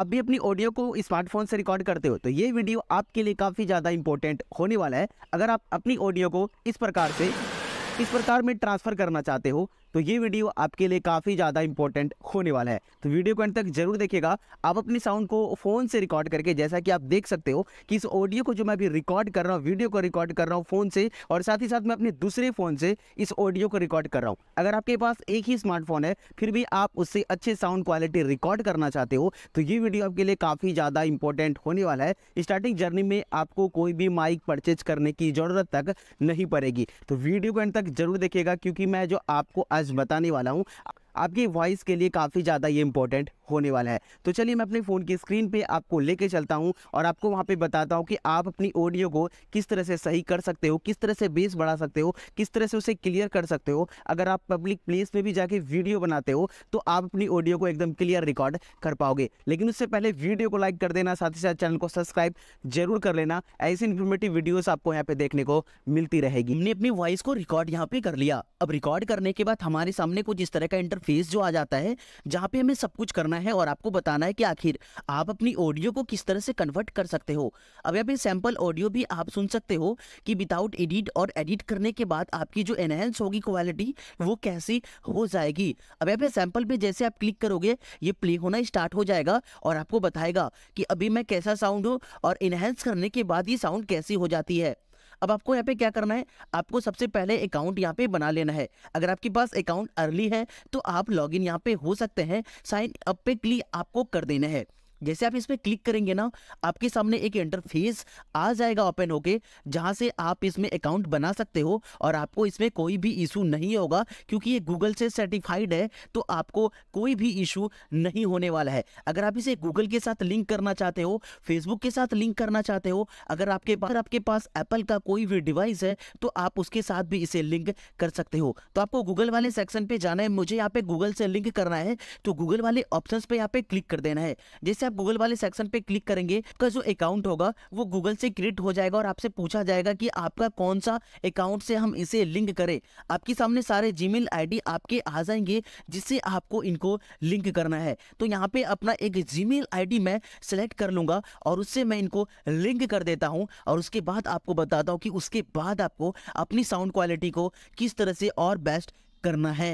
आप भी अपनी ऑडियो को स्मार्टफोन से रिकॉर्ड करते हो तो ये वीडियो आपके लिए काफ़ी ज़्यादा इंपॉर्टेंट होने वाला है अगर आप अपनी ऑडियो को इस प्रकार से इस प्रकार में ट्रांसफ़र करना चाहते हो तो ये वीडियो आपके लिए काफ़ी ज़्यादा इंपॉर्टेंट होने वाला है तो वीडियो को अंत तक जरूर देखिएगा आप अपनी साउंड को फ़ोन से रिकॉर्ड करके जैसा कि आप देख सकते हो कि इस ऑडियो को जो मैं अभी रिकॉर्ड कर रहा हूँ वीडियो को रिकॉर्ड कर रहा हूँ फ़ोन से और साथ ही साथ मैं अपने दूसरे फ़ोन से इस ऑडियो को रिकॉर्ड कर रहा हूँ अगर आपके पास एक ही स्मार्टफोन है फिर भी आप उससे अच्छे साउंड क्वालिटी रिकॉर्ड करना चाहते हो तो ये वीडियो आपके लिए काफ़ी ज़्यादा इंपॉर्टेंट होने वाला है स्टार्टिंग जर्नी में आपको कोई भी माइक परचेज करने की ज़रूरत तक नहीं पड़ेगी तो वीडियो को अंत तक जरूर देखिएगा क्योंकि मैं जो आपको आज आज बताने वाला हूँ आपकी वॉइस के लिए काफ़ी ज़्यादा ये इंपॉर्टेंट होने वाला है तो चलिए मैं अपने फ़ोन की स्क्रीन पे आपको लेके चलता हूँ और आपको वहाँ पे बताता हूँ कि आप अपनी ऑडियो को किस तरह से सही कर सकते हो किस तरह से बेस बढ़ा सकते हो किस तरह से उसे क्लियर कर सकते हो अगर आप पब्लिक प्लेस में भी जाके वीडियो बनाते हो तो आप अपनी ऑडियो को एकदम क्लियर रिकॉर्ड कर पाओगे लेकिन उससे पहले वीडियो को लाइक कर देना साथ ही साथ चैनल को सब्सक्राइब जरूर कर लेना ऐसी इन्फॉर्मेटिव वीडियोज़ आपको यहाँ पे देखने को मिलती रहेगी हमने अपनी वॉइस को रिकॉर्ड यहाँ पर कर लिया अब रिकॉर्ड करने के बाद हमारे सामने कुछ इस तरह का इंटर फेज जो आ जाता है जहाँ पे हमें सब कुछ करना है और आपको बताना है कि आखिर आप अपनी ऑडियो को किस तरह से कन्वर्ट कर सकते हो अब यहाँ पे सैम्पल ऑडियो भी आप सुन सकते हो कि विदाउट एडिट और एडिट करने के बाद आपकी जो एनहेंस होगी क्वालिटी वो कैसी हो जाएगी अब यहाँ पे सैम्पल पे जैसे आप क्लिक करोगे ये प्ले होना स्टार्ट हो जाएगा और आपको बताएगा कि अभी मैं कैसा साउंड हूँ और इनहेंस करने के बाद ये साउंड कैसी हो जाती है अब आपको यहाँ पे क्या करना है आपको सबसे पहले अकाउंट यहाँ पे बना लेना है अगर आपके पास अकाउंट अर्ली है तो आप लॉग इन यहाँ पे हो सकते हैं साइन अप पे क्लिक आपको कर देना है जैसे आप इसमें क्लिक करेंगे ना आपके सामने एक इंटरफेस आ जाएगा ओपन होके जहाँ से आप इसमें अकाउंट बना सकते हो और आपको इसमें कोई भी इशू नहीं होगा क्योंकि ये गूगल से सर्टिफाइड है तो आपको कोई भी इशू नहीं होने वाला है अगर आप इसे गूगल के साथ लिंक करना चाहते हो फेसबुक के साथ लिंक करना चाहते हो अगर आपके पास आपके पास एप्पल का कोई भी डिवाइस है तो आप उसके साथ भी इसे लिंक कर सकते हो तो आपको गूगल वाले सेक्शन पे जाना है मुझे यहाँ पे गूगल से लिंक करना है तो गूगल वाले ऑप्शन पे यहाँ पे क्लिक कर देना है जैसे आप गूगल वाले सेक्शन पे क्लिक करेंगे आपका जो अकाउंट होगा वो गूगल से क्रिएट हो जाएगा और आपसे पूछा जाएगा कि आपका कौन सा अकाउंट से हम इसे लिंक करें आपके सामने सारे जी मेल आपके आ जाएंगे जिससे आपको इनको लिंक करना है तो यहाँ पे अपना एक जी मेल मैं सेलेक्ट कर लूंगा और उससे मैं इनको लिंक कर देता हूँ और उसके बाद आपको बताता हूँ कि उसके बाद आपको अपनी साउंड क्वालिटी को किस तरह से और बेस्ट करना है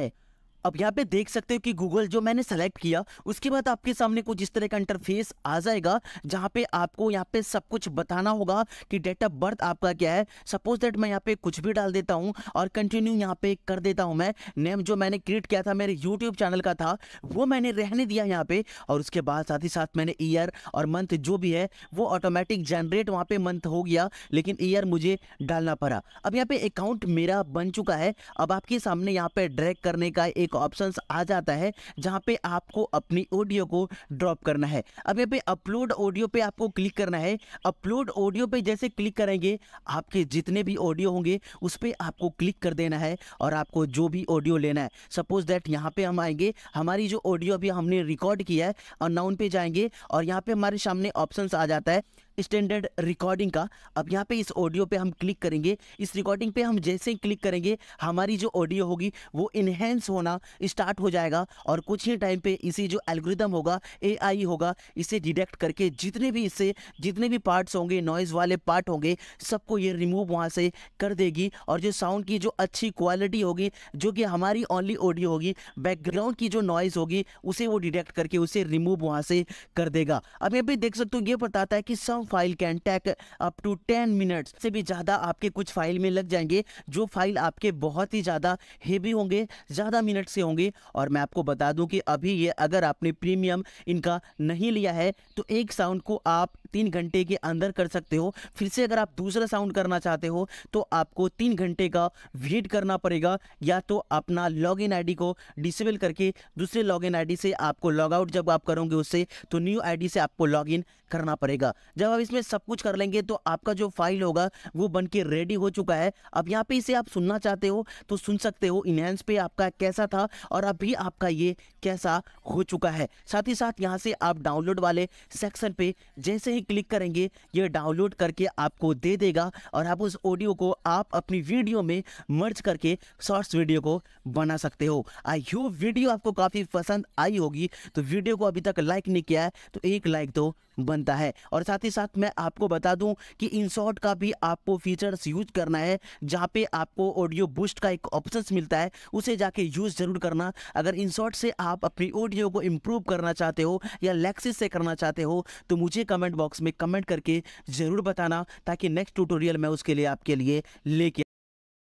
अब यहाँ पे देख सकते हो कि गूगल जो मैंने सेलेक्ट किया उसके बाद आपके सामने कुछ इस तरह का इंटरफेस आ जाएगा जहाँ पे आपको यहाँ पे सब कुछ बताना होगा कि डेट ऑफ बर्थ आपका क्या है सपोज दैट मैं यहाँ पे कुछ भी डाल देता हूँ और कंटिन्यू यहाँ पे कर देता हूँ मैं नेम जो मैंने क्रिएट किया था मेरे यूट्यूब चैनल का था वो मैंने रहने दिया यहाँ पे और उसके बाद साथ ही साथ मैंने ईयर और मंथ जो भी है वो ऑटोमेटिक जनरेट वहाँ पे मंथ हो गया लेकिन ईयर मुझे डालना पड़ा अब यहाँ पे अकाउंट मेरा बन चुका है अब आपके सामने यहाँ पे ड्रैक करने का एक एक ऑप्शन आ जाता है जहाँ पे आपको अपनी ऑडियो को ड्रॉप करना है अब यहाँ पे अपलोड ऑडियो पे आपको क्लिक करना है अपलोड ऑडियो पे जैसे क्लिक करेंगे आपके जितने भी ऑडियो होंगे उस पर आपको क्लिक कर देना है और आपको जो भी ऑडियो लेना है सपोज दैट यहाँ पे हम आएंगे हमारी जो ऑडियो अभी हमने रिकॉर्ड किया है और नाउन पे जाएंगे और यहाँ पे हमारे सामने ऑप्शन आ जाता है स्टैंडर्ड रिकॉर्डिंग का अब यहाँ पे इस ऑडियो पे हम क्लिक करेंगे इस रिकॉर्डिंग पे हम जैसे ही क्लिक करेंगे हमारी जो ऑडियो होगी वो इन्हेंस होना स्टार्ट हो जाएगा और कुछ ही टाइम पे इसी जो एल्गोरिदम होगा एआई होगा इसे डिटेक्ट करके जितने भी इससे जितने भी पार्ट्स होंगे नॉइज़ वाले पार्ट होंगे सबको ये रिमूव वहाँ से कर देगी और जो साउंड की जो अच्छी क्वालिटी होगी जो कि हमारी ओनली ऑडियो होगी बैकग्राउंड की जो नॉइज़ होगी उसे वो डिटेक्ट करके उसे रिमूव वहाँ से कर देगा अब ये भी देख सकते हो ये बताता है कि सब file can take up to ten minutes से भी ज़्यादा आपके कुछ फाइल में लग जाएंगे जो फाइल आपके बहुत ही ज़्यादा हेवी होंगे ज़्यादा मिनट से होंगे और मैं आपको बता दूं कि अभी ये अगर आपने प्रीमियम इनका नहीं लिया है तो एक साउंड को आप तीन घंटे के अंदर कर सकते हो फिर से अगर आप दूसरा साउंड करना चाहते हो तो आपको तीन घंटे का वेट करना पड़ेगा या तो अपना लॉग इन को डिसेबल करके दूसरे लॉग इन से आपको लॉग आउट जब आप करोगे उससे तो न्यू आई से आपको लॉग इन करना पड़ेगा जब आप इसमें सब कुछ कर लेंगे तो आपका जो फाइल होगा वो बन के रेडी हो चुका है अब यहाँ पे इसे आप सुनना चाहते हो तो सुन सकते हो इनहेंस पे आपका कैसा था और अभी आपका ये कैसा हो चुका है साथ ही साथ यहाँ से आप डाउनलोड वाले सेक्शन पे जैसे ही क्लिक करेंगे ये डाउनलोड करके आपको दे देगा और आप उस ऑडियो को आप अपनी वीडियो में मर्ज करके शॉर्ट्स वीडियो को बना सकते हो आई होप वीडियो आपको काफ़ी पसंद आई होगी तो वीडियो को अभी तक लाइक नहीं किया है तो एक लाइक तो बनता है और साथ ही साथ साथ मैं आपको बता दूं कि इंसॉर्ट का भी आपको फीचर्स यूज करना है जहाँ पे आपको ऑडियो बूस्ट का एक ऑप्शन मिलता है उसे जाके यूज़ ज़रूर करना अगर इंसॉट से आप अपनी ऑडियो को इम्प्रूव करना चाहते हो या लेक्सिस से करना चाहते हो तो मुझे कमेंट बॉक्स में कमेंट करके ज़रूर बताना ताकि नेक्स्ट ट्यूटोरियल मैं उसके लिए आपके लिए लेके